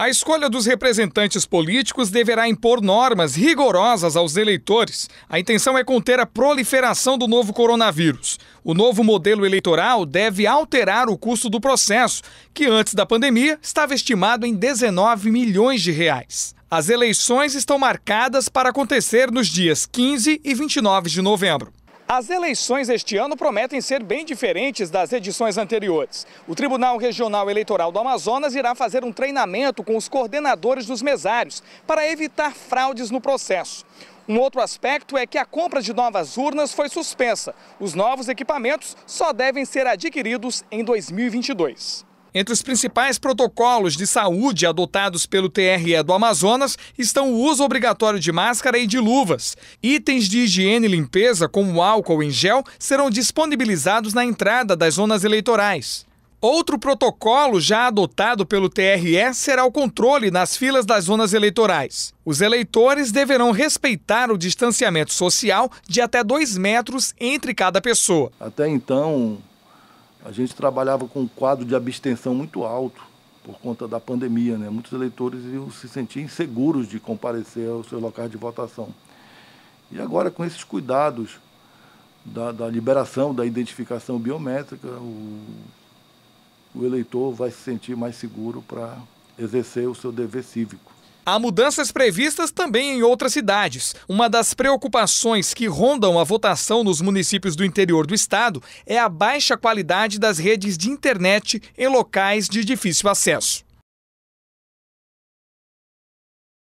A escolha dos representantes políticos deverá impor normas rigorosas aos eleitores. A intenção é conter a proliferação do novo coronavírus. O novo modelo eleitoral deve alterar o custo do processo, que antes da pandemia estava estimado em 19 milhões de reais. As eleições estão marcadas para acontecer nos dias 15 e 29 de novembro. As eleições este ano prometem ser bem diferentes das edições anteriores. O Tribunal Regional Eleitoral do Amazonas irá fazer um treinamento com os coordenadores dos mesários para evitar fraudes no processo. Um outro aspecto é que a compra de novas urnas foi suspensa. Os novos equipamentos só devem ser adquiridos em 2022. Entre os principais protocolos de saúde adotados pelo TRE do Amazonas estão o uso obrigatório de máscara e de luvas. Itens de higiene e limpeza, como álcool em gel, serão disponibilizados na entrada das zonas eleitorais. Outro protocolo já adotado pelo TRE será o controle nas filas das zonas eleitorais. Os eleitores deverão respeitar o distanciamento social de até dois metros entre cada pessoa. Até então, a gente trabalhava com um quadro de abstenção muito alto por conta da pandemia. Né? Muitos eleitores iam se sentir inseguros de comparecer aos seus locais de votação. E agora, com esses cuidados da, da liberação, da identificação biométrica, o, o eleitor vai se sentir mais seguro para exercer o seu dever cívico. Há mudanças previstas também em outras cidades. Uma das preocupações que rondam a votação nos municípios do interior do estado é a baixa qualidade das redes de internet em locais de difícil acesso.